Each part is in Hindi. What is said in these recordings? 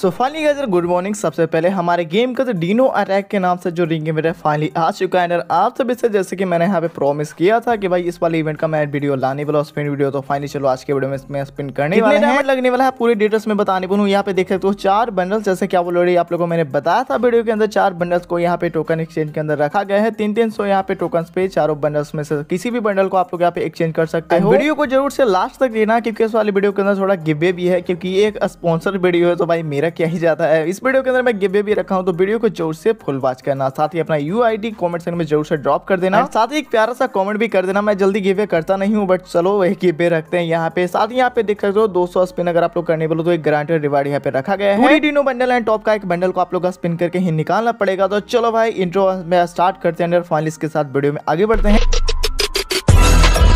सो फाइनली गजर गुड मॉर्निंग सबसे पहले हमारे गेम का जो डीनो अटैक के नाम से जो रिंग मेरा फाइनली आ चुका है आप सभी से जैसे कि मैंने यहाँ पे प्रॉमिस किया था कि भाई इस वाले इवेंट का मैं वीडियो लाने वाला स्पिन वीडियो तो फाइनली चलो आज के वीडियो में इसमें स्पिन करने वाले हैं लगने वाला है पूरी डिटेल्स में बताने बोलूँ यहाँ पे देख सकते हो चार बंडल्स जैसे क्या बोल ऑलरेडी आप लोगों को मैंने बताया था वीडियो के अंदर चार बंडल्स को यहाँ पे टोकन एक्सचेंज के अंदर रखा गया है तीन तीन सौ यहाँ पे टोकन पे चारों बंडल्स में से किसी भी बंडल को आप लोग यहाँ पे एक्सचेंज कर सकते हैं वीडियो को जरूर से लास्ट तक लेना क्योंकि इस वाले वीडियो के अंदर थोड़ा गिवे भी है क्योंकि एक स्पॉन्सर वीडियो है तो भाई मेरे मेरा क्या ही जाता है इस वीडियो के अंदर मैं गिवे भी रखा हूँ तो वीडियो को जोर से फुल वॉच करना साथ ही अपना U I D comment section में जोर से ड्रॉप कर देना साथ ही एक प्यारा सा कॉमेंट भी कर देना मैं जल्दी गिवे करता नहीं हूँ बट चलो वही गिवे रखते हैं यहाँ पे साथ ही यहाँ पे देख सकते हो दो सौ स्पिन अगर आप लोग करने बोलो तो एक ग्रांटेड रिवार्ड यहाँ पे रखा गया है डीनो बंडल एंड टॉप का एक बंडल को आप लोग का स्पिन करके ही निकालना पड़ेगा तो चलो भाई इंट्रो में स्टार्ट करते हैं अंडर फाइनल के साथ वीडियो में आगे बढ़ते हैं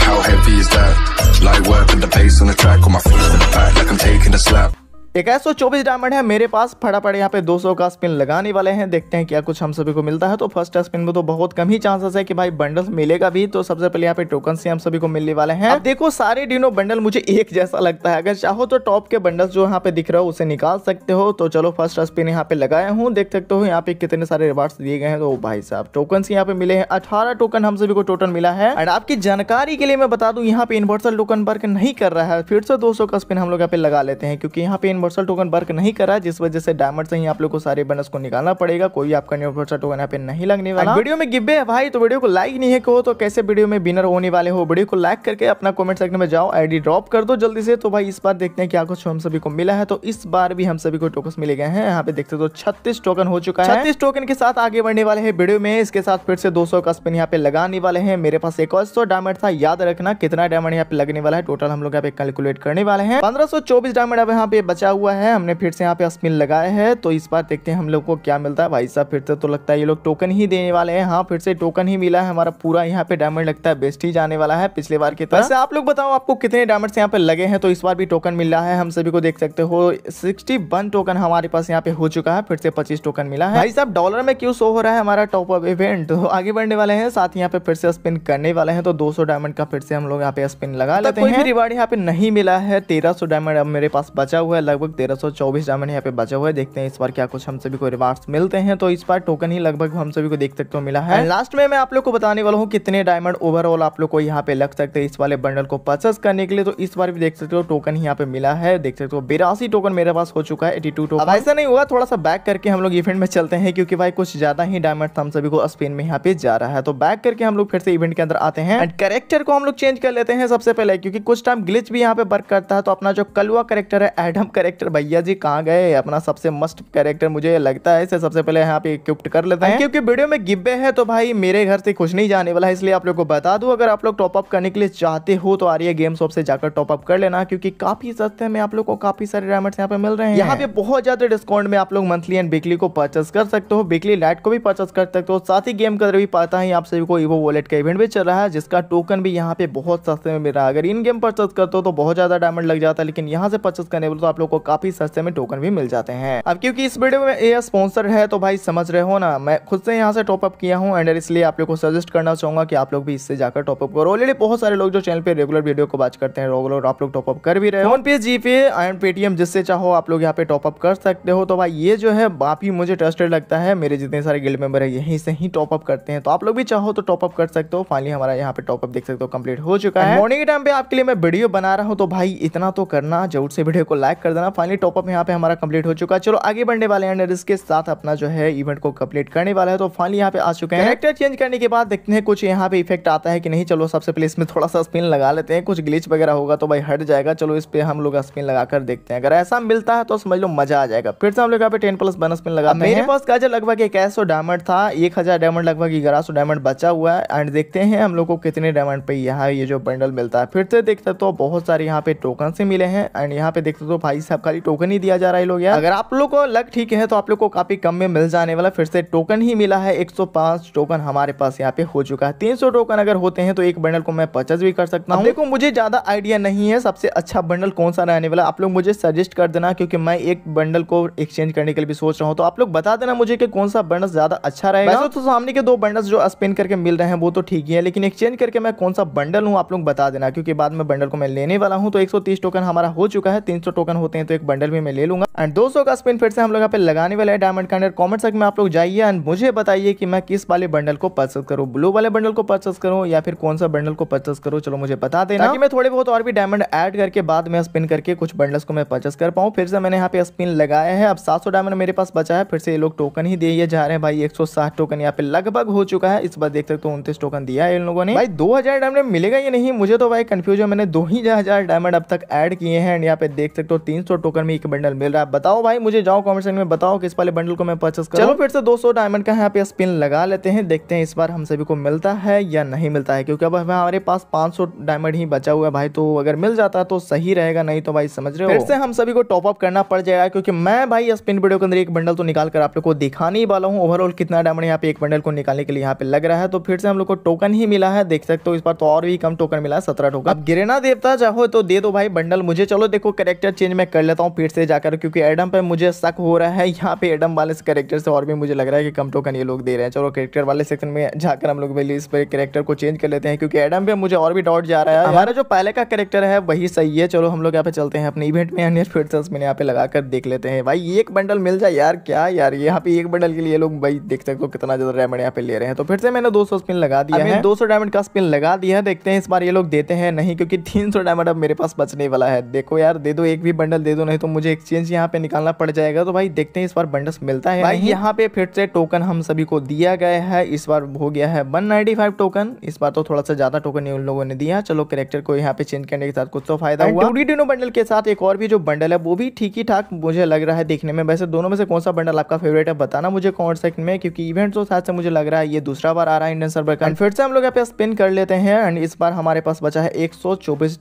How heavy is that? Light work and the bass on the track on my feet in the back like I'm taking a slap चौबीस डायमंड है मेरे पास फटाफट यहाँ पे 200 का स्पिन लगाने वाले हैं देखते हैं क्या कुछ हम सभी को मिलता है तो फर्स्ट स्पिन में तो बहुत कम ही चांसेस है कि भाई बंडल मिलेगा भी तो सबसे पहले यहाँ पे टोकन से हम सभी को मिलने वाले हैं देखो सारे डिनो बंडल मुझे एक जैसा लगता है अगर चाहो तो टॉप के बंडल जो यहाँ पे दिख रहा हो उसे निकाल सकते हो तो चलो फर्स्ट स्पिन यहाँ पे लगाया हूँ देख सकते हो यहाँ पे कितने सारे रिवार्ड दिए गए हैं तो भाई साहब टोकन यहाँ पे मिले हैं अठारह टोकन हम सभी को टोटल मिला है एंड आपकी जानकारी के लिए मैं बता दू यहाँ पे इन्वर्सल टोकन वर्क नहीं कर रहा है फिर से दो का स्पिन हम लोग यहाँ पे लगा लेते हैं क्योंकि यहाँ पे यूनिवर्सल टोकन वर्क नहीं करा जिस वजह से डायमंड से ही आप लोग को सारे बनस को निकालना पड़ेगा कोई आपका यूनिवर्सल टोकन यहाँ पे नहीं लगने वाला वीडियो में गिब्बे है भाई तो वीडियो को लाइक नहीं है कहो तो कैसे वीडियो में बिनर होने वाले हो वीडियो को लाइक करके अपना कॉमेंट सेक्शन में जाओ आईडी ड्रॉप कर दो जल्दी से तो भाई इस बार देखते हैं क्या कुछ हम सभी को मिला है तो इस बार भी हम सभी को टोकन मिले गए हैं यहाँ पे देखते तो छत्तीस टोकन हो चुका है छत्तीस टोकन के साथ आगे बढ़ने वाले है वीडियो में इसके साथ फिर से दो का स्पिन यहाँ पे लगाने वाले हैं मेरे पास एक सौ डायमंड था याद रखना कितना डायमंड यहाँ पे लगने वाला है टोटल हम लोग यहाँ पे कैलकुलेट करने वाले हैं पंद्रह डायमंड अब यहाँ पे बचा बचा हुआ है हमने फिर से यहाँ पे स्पिन लगाया है तो इस बार देखते हैं हम लोग को क्या मिलता है भाई साहब फिर से तो लगता है ये लोग टोकन ही देने वाले हैं हाँ फिर से टोकन ही मिला है हमारा पूरा यहाँ पे डायमंड लगता है बेस्ट ही जाने वाला है पिछले बार की तरह से आप लोग बताओ आपको कितने डायमंड यहाँ पे लगे हैं तो इस बार भी टोकन मिल रहा है हम सभी को देख सकते हो सिक्सटी टोकन हमारे पास यहाँ पे हो चुका है फिर से पच्चीस टोकन मिला है भाई साहब डॉलर में क्यों शो हो रहा है हमारा टॉप अप इवेंट तो आगे बढ़ने वाले हैं साथ ही यहाँ पे फिर से स्पिन करने वाले हैं तो दो डायमंड का फिर से हम लोग यहाँ पे स्पिन लगा लेते हैं रिवार्ड यहाँ पे नहीं मिला है तेरह डायमंड अब मेरे पास बचा हुआ है लगभग 1324 डायमंड यहाँ पे बचा हुआ है देखते हैं इस बार क्या कुछ हम सभी को रिवार्ड्स मिलते हैं तो इस बार टोकन ही लगभग हम सभी को देख सकते हो मिला है लास्ट में मैं आप लोग को बताने वाला हूँ कितने डायमंड ओवरऑल आप लोग को यहाँ पे लग सकते हैं इस वाले बंडल को परचेस करने के लिए तो इस बार भी देख सकते हो टोकन यहाँ पे मिला है देख सकते हो बिरासी टोकन मेरे पास हो चुका है एटी टोकन ऐसा नहीं हुआ थोड़ा सा बैक करके हम लोग इवेंट में चलते हैं क्योंकि भाई कुछ ज्यादा ही डायमंड हम सभी को स्पेन में यहाँ पे जा रहा है तो बैक करके हम लोग फिर से इवेंट के अंदर आते हैं एंड करेक्टर को हम लोग चेंज कर लेते हैं सबसे पहले क्योंकि कुछ टाइम ग्लिच भी यहाँ पे वर्क करता है तो अपना जो कलुआ करेक्टर है एडम करेक्टर कैरेक्टर भैया जी कहाँ गए अपना सबसे मस्ट कैरेक्टर मुझे लगता है इसे सबसे पहले यहाँ पे इक्विप्ट कर लेते हैं क्योंकि वीडियो में गिब्बे है तो भाई मेरे घर से कुछ नहीं जाने वाला है इसलिए आप लोग को बता दू अगर आप लोग टॉपअप करने के लिए चाहते हो तो आर्य गेम शॉप से जाकर टॉपअप कर लेना क्योंकि काफी सस्ते में आप लोग को काफी सारे रेमेट्स यहाँ पे मिल रहे हैं यहाँ पे बहुत ज्यादा डिस्काउंट में आप लोग मंथली एंड वीकली को परचेस कर सकते हो वीकली लाइट को भी परचेस कर सकते हो साथ ही गेम कलर भी पाता है आप सभी को इवो वॉलेट का इवेंट भी चल रहा है जिसका टोकन भी यहाँ पे बहुत सस्ते में मिल रहा है अगर इन गेम परचेस करते हो तो बहुत ज्यादा डायमंड लग जाता है लेकिन यहाँ से परचेस करने वाले तो आप लोग को आपको काफी सस्ते में टोकन भी मिल जाते हैं अब क्योंकि इस वीडियो में एयर स्पॉन्सर है तो भाई समझ रहे हो ना मैं खुद से यहाँ से टॉपअप किया हूँ एंड इसलिए आप लोग को सजेस्ट करना चाहूंगा कि आप लोग भी इससे जाकर टॉपअप करो ऑलरेडी बहुत सारे लोग जो चैनल पर रेगुलर वीडियो को बात करते हैं रेगुलर आप लोग टॉपअप कर भी रहे हो फोन पे जी पे एंड पेटीएम जिससे चाहो आप लोग यहाँ पे टॉपअप कर सकते हो तो भाई ये जो है बाकी मुझे ट्रस्टेड लगता है मेरे जितने सारे गिल्ड मेंबर है यहीं से ही टॉपअप करते हैं तो आप लोग भी चाहो तो टॉपअप कर सकते हो फाइनली हमारा यहाँ पे टॉपअप देख सकते हो कंप्लीट हो चुका है मॉर्निंग के टाइम पे आपके लिए मैं वीडियो बना रहा हूँ तो भाई इतना तो करना जरूर से वीडियो को लाइक कर देना करना फाइनली टॉपअप यहाँ पे हमारा कंप्लीट हो चुका है चलो आगे बढ़ने वाले हैं इसके साथ अपना जो है इवेंट को कंप्लीट करने वाला है तो फाइनली यहाँ पे आ चुके हैं कैरेक्टर चेंज करने के बाद देखते हैं कुछ यहाँ पे इफेक्ट आता है कि नहीं चलो सबसे पहले इसमें थोड़ा सा स्पिन लगा लेते हैं कुछ ग्लिच वगैरह होगा तो भाई हट जाएगा चलो इस पर हम लोग स्पिन लगाकर देखते हैं अगर ऐसा मिलता है तो समझ लो मजा आ जाएगा फिर से हम लोग यहाँ पे टेन प्लस बन स्पिन लगा मेरे पास का लगभग एक डायमंड था एक डायमंड लगभग ग्यारह सौ डायमंड बचा हुआ है एंड देखते हैं हम लोग को कितने डायमंड पे यहाँ ये जो बंडल मिलता है फिर से देखते तो बहुत सारे यहाँ पे टोकन से मिले हैं एंड यहाँ पे देखते तो भाई साहब अब खाली टोकन ही दिया जा रहा है लोग यार अगर आप लोग को लग ठीक है तो आप लोग को काफी कम में मिल जाने वाला फिर से टोकन ही मिला है 105 टोकन हमारे पास यहाँ पे हो चुका है 300 टोकन अगर होते हैं तो एक बंडल को मैं परचेज भी कर सकता हूँ देखो मुझे ज्यादा आइडिया नहीं है सबसे अच्छा बंडल कौन सा रहने वाला आप लोग मुझे सजेस्ट कर देना क्योंकि मैं एक बंडल को एक्सचेंज करने के लिए भी सोच रहा हूँ तो आप लोग बता देना मुझे कि कौन सा बंडल ज्यादा अच्छा रहेगा तो सामने के दो बंडल्स जो स्पिन करके मिल रहे हैं वो तो ठीक ही है लेकिन एक्सचेंज करके मैं कौन सा बंडल हूँ आप लोग बता देना क्योंकि बाद में बंडल को मैं लेने वाला हूँ तो एक टोकन हमारा हो चुका है तीन टोकन होते हैं तो एक बंडल भी मैं ले लूंगा एंड दो सौ का स्पिन फिर से हम लोग यहाँ पे लगाने वाले हैं डायमंड के अंदर कॉमेंट सेक्ट में आप लोग जाइए एंड मुझे बताइए कि मैं किस वाले बंडल को परचेस करूँ ब्लू वाले बंडल को परचेस करूँ या फिर कौन सा बंडल को परचेस करूँ चलो मुझे बता देना मैं थोड़े बहुत और भी डायमंड एड करके बाद में स्पिन करके कुछ बंडल्स को मैं परचेस कर पाऊँ फिर से मैंने यहाँ पे स्पिन लगाया है अब सात डायमंड मेरे पास बचा है फिर से ये लोग टोकन ही दिए जा रहे हैं भाई एक टोकन यहाँ पे लगभग हो चुका है इस बार देख सकते हो उनतीस टोकन दिया है इन लोगों ने भाई दो डायमंड मिलेगा ये नहीं मुझे तो भाई कन्फ्यूज है मैंने दो ही डायमंड अब तक एड किए हैं एंड यहाँ पे देख सकते हो तीन सौ तो टोकन में एक बंडल मिल रहा है बताओ भाई मुझे जाओ कॉमेंट सेक्शन में बताओ किस वाले बंडल को मैं परचेस करूँ चलो फिर से 200 डायमंड का यहाँ पे स्पिन लगा लेते हैं देखते हैं इस बार हम सभी को मिलता है या नहीं मिलता है क्योंकि अब हमारे पास 500 डायमंड ही बचा हुआ है भाई तो अगर मिल जाता तो सही रहेगा नहीं तो भाई समझ रहे हो फिर से हम सभी को टॉपअप करना पड़ जाएगा क्योंकि मैं भाई स्पिन वीडियो के अंदर एक बंडल तो निकाल कर आप लोग को दिखाने ही वाला हूँ ओवरऑल कितना डायमंड यहाँ पे एक बंडल को निकालने के लिए यहाँ पे लग रहा है तो फिर से हम लोग को टोकन ही मिला है देख सकते हो इस बार तो और भी कम टोकन मिला है सत्रह टोकन अब गिरेना देवता चाहो तो दे दो भाई बंडल मुझे चलो देखो करेक्टर चेंज में कर लेता हूँ फिर से जाकर क्योंकि एडम पर मुझे शक हो रहा है यहाँ पे एडम वाले करेक्टर से और भी मुझे लग रहा है कि कम टोकन ये लोग दे रहे हैं चलो करेक्टर वाले सेक्शन में जाकर हम लोग पहले इस पर करेक्टर को चेंज कर लेते हैं क्योंकि एडम पे मुझे और भी डॉट जा रहा है हमारा जो पहले का करेक्टर है वही सही है चलो हम लोग यहाँ पे चलते हैं अपने इवेंट में हंड्रेड फिटर्स मैंने यहाँ पे लगा कर देख लेते हैं भाई एक बंडल मिल जाए यार क्या यार यहाँ पे एक बंडल के लिए लोग भाई देख सकते हो कितना ज़्यादा डायमंड यहाँ पे ले रहे हैं तो फिर से मैंने दो स्पिन लगा दिया है दो डायमंड का स्पिन लगा दिया है देखते हैं इस बार ये लोग देते हैं नहीं क्योंकि तीन डायमंड अब मेरे पास बचने वाला है देखो यार दे दो एक भी बंडल दे दो नहीं तो मुझे एक्सचेंज यहाँ पे निकालना पड़ जाएगा तो भाई देखते हैं इस बार बंडस मिलता है भाई यहाँ पे फिर से टोकन हम सभी को दिया गया है इस बार हो गया है 195 टोकन इस बार तो थोड़ा सा ज्यादा टोकन उन लोगों ने दिया चलो करेक्टर को यहाँ पे चेंज करने के साथ कुछ तो फायदा हुआ डिनो बंडल के साथ एक और भी जो बंडल है वो भी ठीक ही ठाक मुझे लग रहा है देखने में वैसे दोनों में से कौन सा बंडल आपका फेवरेट है बताना मुझे कॉमेंट सेक्शन में क्योंकि इवेंट तो साथ से मुझे लग रहा है ये दूसरा बार आ रहा है इंडियन सर्वर का फिर से हम लोग यहाँ पे स्पिन कर लेते हैं एंड इस बार हमारे पास बचा है एक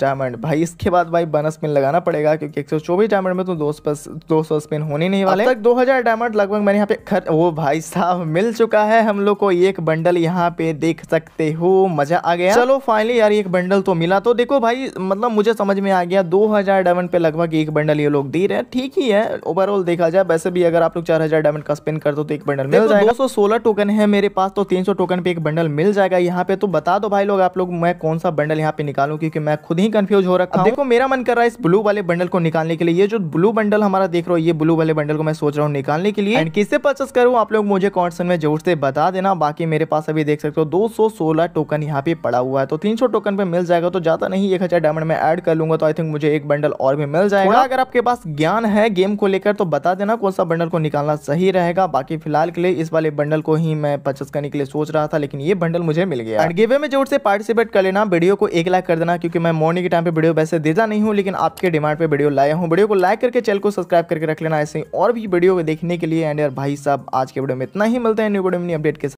डायमंड भाई इसके बाद भाई बनस पिन लगाना पड़ेगा क्योंकि एक भी डायमंड में तो दो दो सौ स्पिन होने नहीं वाले तक दो हजार डायमंड लगभग मैंने यहाँ पे खर वो भाई साहब मिल चुका है हम लोग को एक बंडल यहाँ पे देख सकते हो मजा आ गया चलो फाइनली यार एक बंडल तो मिला तो देखो भाई मतलब मुझे समझ में आ गया दो हजार डायमंड पे लगभग एक बंडल ये लोग दे रहे हैं ठीक ही है ओवरऑल देखा जाए वैसे भी अगर आप लोग चार डायमंड का स्पिन कर दो तो एक बंडल मिल जाएगा दो सौ टोकन है मेरे पास तो तीन सौ टोकन पे एक बंडल मिल जाएगा यहाँ पे तो बता दो भाई लोग आप लोग मैं कौन सा बंडल यहाँ पे निकालू क्योंकि मैं खुद ही कंफ्यूज हो रखा हूँ देखो मेरा मन कर रहा है इस ब्लू वाले बंडल को निकालने के लिए ये जो ब्लू बंडल हमारा देख रहा हो ये ब्लू वाले बंडल को मैं सोच रहा हूँ निकालने के लिए एंड किससे परचेस करूँ आप लोग मुझे कॉन्सन में जरूर से बता देना बाकी मेरे पास अभी देख सकते हो दो टोकन यहाँ पे पड़ा हुआ है तो तीन टोकन पे मिल जाएगा तो ज्यादा नहीं एक डायमंड में एड कर लूंगा तो आई थिंक मुझे एक बंडल और भी मिल जाएगा अगर आपके पास ज्ञान है गेम को लेकर तो बता देना कौन सा बंडल को निकालना सही रहेगा बाकी फिलहाल के लिए इस वाले बंडल को ही मैं परचेस करने के लिए सोच रहा था लेकिन ये बंडल मुझे मिल गया एंड गिवे में जोर से पार्टिसिपेट कर लेना वीडियो को एक लाइक कर देना क्योंकि मैं मॉर्निंग के टाइम पे वीडियो वैसे देता नहीं हूँ लेकिन आपके डिमांड पे वीडियो लाया हूँ वीडियो को लाइक करके चैनल को सब्सक्राइब करके रख लेना ऐसे ही और भी वीडियो देखने के लिए एंड यार भाई साहब आज के वीडियो में इतना ही मिलता है न्यू वीडियो में अपडेट के साथ